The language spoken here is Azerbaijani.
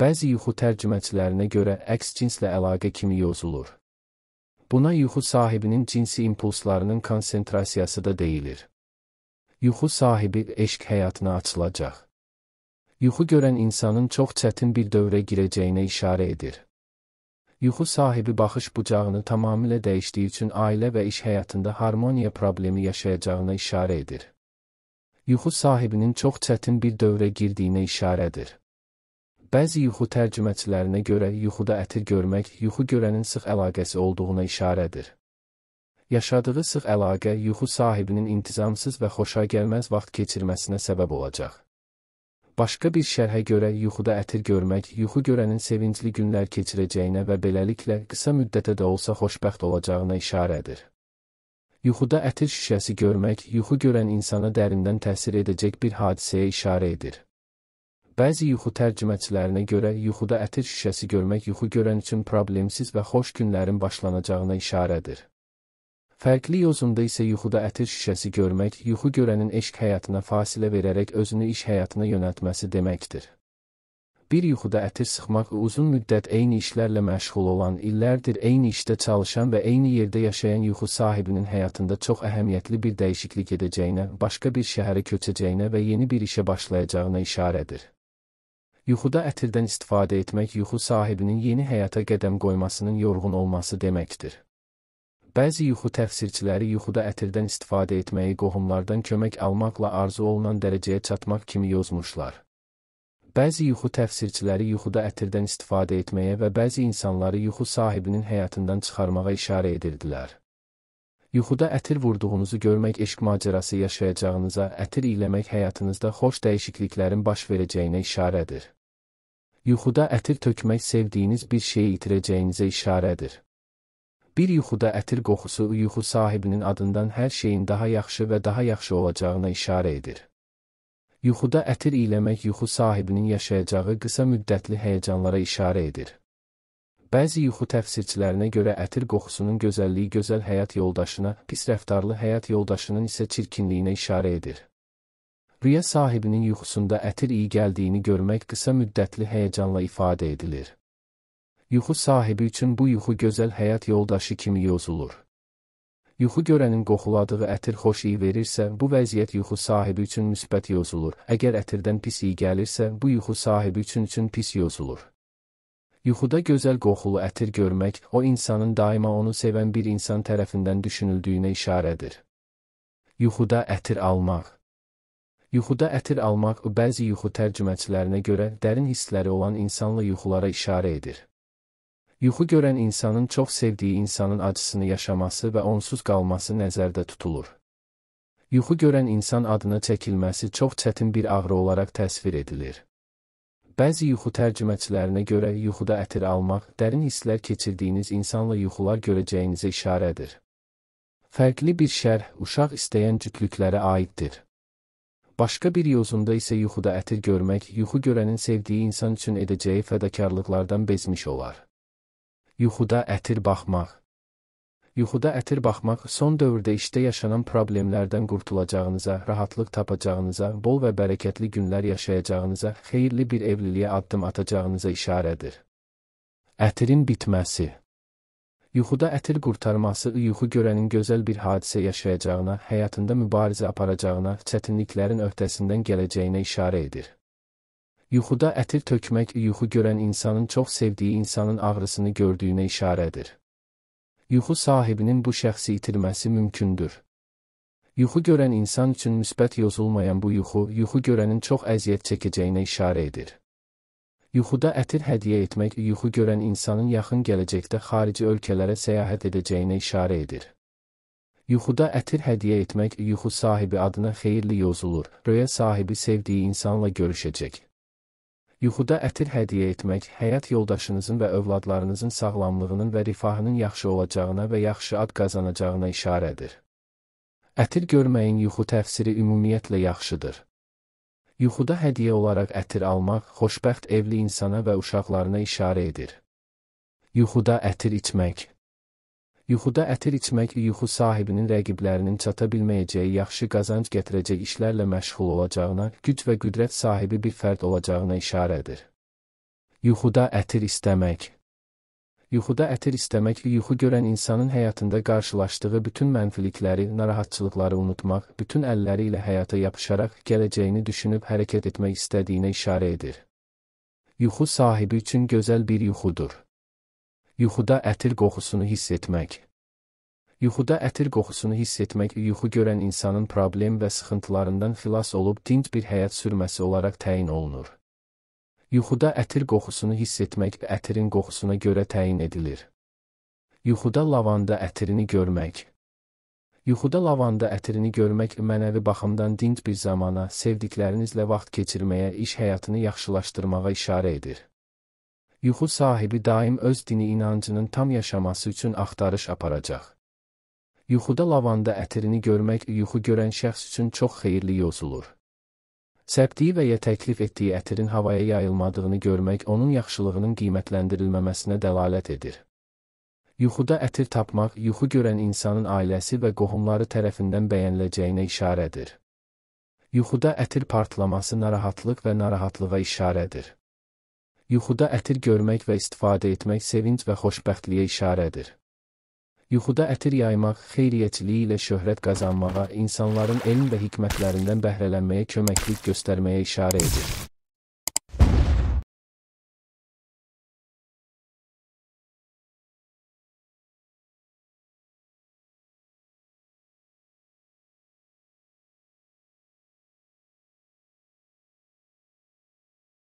bəzi yuxu tərcüməçilərinə görə əks cinslə əlaqə kimi yozulur. Buna yuxu sahibinin cinsi impulslarının konsentrasiyası da deyilir. Yuxu sahibi eşq həyatına açılacaq. Yuxu görən insanın çox çətin bir dövrə girəcəyinə işarə edir. Yuxu sahibi baxış bucağını tamamilə dəyişdiyi üçün ailə və iş həyatında harmoniya problemi yaşayacağına işarə edir. Yuxu sahibinin çox çətin bir dövrə girdiyinə işarədir. Bəzi yuxu tərcüməçilərinə görə yuxuda ətir görmək yuxu görənin sıx əlaqəsi olduğuna işarədir. Yaşadığı sıx əlaqə yuxu sahibinin intizamsız və xoşagəlməz vaxt keçirməsinə səbəb olacaq. Başqa bir şərhə görə yuxuda ətir görmək yuxu görənin sevincli günlər keçirəcəyinə və beləliklə qısa müddətə də olsa xoşbəxt olacağına işarədir. Yuxuda ətir şüşəsi görmək yuxu görən insana dərindən təsir edəcək bir hadisəyə işarə edir. Bəzi yuxu tərcüməçilərinə görə yuxuda ətir şüşəsi görmək yuxu görən üçün problemsiz və xoş günlərin başlanacağına işarədir. Fərqli yozunda isə yuxuda ətir şüşəsi görmək yuxu görənin eşq həyatına fasilə verərək özünü iş həyatına yönəltməsi deməkdir. Bir yuxuda ətir sıxmaq uzun müddət eyni işlərlə məşğul olan, illərdir eyni işdə çalışan və eyni yerdə yaşayan yuxu sahibinin həyatında çox əhəmiyyətli bir dəyişiklik edəcəyinə, başqa bir şəhərə köçəcəyinə və yeni bir işə başlayacağına işarədir. Yuxuda ətirdən istifadə etmək yuxu sahibinin yeni həyata qədəm qoymasının yorğun olması deməkdir. Bəzi yuxu təfsirçiləri yuxuda ətirdən istifadə etməyi qohumlardan kömək almaqla arzu olunan dərəcəyə çatmaq kimi yozmuşlar. Bəzi yuxu təfsirçiləri yuxuda ətirdən istifadə etməyə və bəzi insanları yuxu sahibinin həyatından çıxarmağa işarə edirdilər. Yuxuda ətir vurduğunuzu görmək eşq macərası yaşayacağınıza, ətir iləmək həyatınızda xoş dəyişikliklərin baş verəcəyinə işarədir. Yuxuda ətir tökmək sevdiyiniz bir şeyi itirəcəyinizə işarədir. Bir yuxuda ətir qoxusu yuxu sahibinin adından hər şeyin daha yaxşı və daha yaxşı olacağına işarə edir. Yuxuda ətir iyləmək yuxu sahibinin yaşayacağı qısa müddətli həyəcanlara işarə edir. Bəzi yuxu təfsirçilərinə görə ətir qoxusunun gözəlliyi gözəl həyat yoldaşına, pis rəftarlı həyat yoldaşının isə çirkinliyinə işarə edir. Rüya sahibinin yuxusunda ətir iyi gəldiyini görmək qısa müddətli həyəcanla ifadə edilir. Yuxu sahibi üçün bu yuxu gözəl həyat yoldaşı kimi yozulur. Yuxu görənin qoxuladığı ətir xoş iyi verirsə, bu vəziyyət yuxu sahibi üçün müsbət yozulur. Əgər ətirdən pis iyi gəlirsə, bu yuxu sahibi üçün üçün pis yozulur. Yuxuda gözəl qoxulu ətir görmək, o insanın daima onu sevən bir insan tərəfindən düşünüldüyünə işarədir. Yuxuda ətir almaq Yuxuda ətir almaq bəzi yuxu tərcüməçilərinə görə dərin hissləri olan insanla yuxulara işarə edir. Yuxu görən insanın çox sevdiyi insanın acısını yaşaması və onsuz qalması nəzərdə tutulur. Yuxu görən insan adına çəkilməsi çox çətin bir ağrı olaraq təsvir edilir. Bəzi yuxu tərcüməçilərinə görə yuxuda ətir almaq, dərin hisslər keçirdiyiniz insanla yuxular görəcəyinizə işarədir. Fərqli bir şərh uşaq istəyən cütlüklərə aiddir. Başqa bir yozunda isə yuxuda ətir görmək, yuxu görənin sevdiyi insan üçün edəcəyi fədakarlıqlardan bezmiş olar. Yuxuda ətir baxmaq Yuxuda ətir baxmaq son dövrdə işdə yaşanan problemlərdən qurtulacağınıza, rahatlıq tapacağınıza, bol və bərəkətli günlər yaşayacağınıza, xeyirli bir evliliyə addım atacağınıza işarədir. Ətirin bitməsi Yuxuda ətir qurtarması yuxu görənin gözəl bir hadisə yaşayacağına, həyatında mübarizə aparacağına, çətinliklərin öhdəsindən gələcəyinə işarə edir. Yuxuda ətir tökmək yuxu görən insanın çox sevdiyi insanın ağrısını gördüyünə işarədir. Yuxu sahibinin bu şəxsi itirməsi mümkündür. Yuxu görən insan üçün müsbət yozulmayan bu yuxu, yuxu görənin çox əziyyət çəkəcəyinə işarə edir. Yuxuda ətir hədiyyə etmək yuxu görən insanın yaxın gələcəkdə xarici ölkələrə səyahət edəcəyinə işarə edir. Yuxuda ətir hədiyyə etmək yuxu sahibi adına xeyirli yozulur, röya sahibi sevdiyi insanla görüşəcək. Yuxuda ətir hədiyyə etmək həyat yoldaşınızın və övladlarınızın sağlamlığının və rifahının yaxşı olacağına və yaxşı ad qazanacağına işarədir. Ətir görməyin yuxu təfsiri ümumiyyətlə yaxşıdır. Yuxuda hədiyyə olaraq ətir almaq xoşbəxt evli insana və uşaqlarına işarə edir. Yuxuda ətir içmək Yuxuda ətir içmək yuxu sahibinin rəqiblərinin çata bilməyəcəyi yaxşı qazanc gətirəcək işlərlə məşğul olacağına, güc və qüdrət sahibi bir fərd olacağına işarədir. Yuxuda ətir istəmək Yuxuda ətir istəmək yuxu görən insanın həyatında qarşılaşdığı bütün mənfilikləri, narahatçılıqları unutmaq, bütün əlləri ilə həyata yapışaraq gələcəyini düşünüb hərəkət etmək istədiyinə işarə edir. Yuxu sahibi üçün gözəl bir yuxudur. Yuxuda ətir qoxusunu hiss etmək Yuxuda ətir qoxusunu hiss etmək yuxu görən insanın problem və sıxıntılarından xilas olub dinc bir həyat sürməsi olaraq təyin olunur. Yuxuda ətir qoxusunu hiss etmək ətirin qoxusuna görə təyin edilir. Yuxuda lavanda ətirini görmək. Yuxuda lavanda ətirini görmək mənəvi baxımdan dinc bir zamana, sevdiklərinizlə vaxt keçirməyə, iş həyatını yaxşılaşdırmağa işarə edir. Yuxu sahibi daim öz dini inancının tam yaşaması üçün axtarış aparacaq. Yuxuda lavanda ətirini görmək yuxu görən şəxs üçün çox xeyirli yozulur. Səbdiyevəyə təklif etdiyi ətirin havaya yayılmadığını görmək onun yaxşılığının qiymətləndirilməməsinə dəlalət edir. Yuxuda ətir tapmaq yuxu görən insanın ailəsi və qohumları tərəfindən bəyəniləcəyinə işarədir. Yuxuda ətir partlaması narahatlıq və narahatlığa işarədir. Yuxuda ətir görmək və istifadə etmək sevinc və xoşbəxtliyə işarədir yuxuda ətir yaymaq, xeyriyyəçiliyi ilə şöhrət qazanmağa, insanların elm və hikmətlərindən bəhrələnməyə köməklik göstərməyə işarə edir.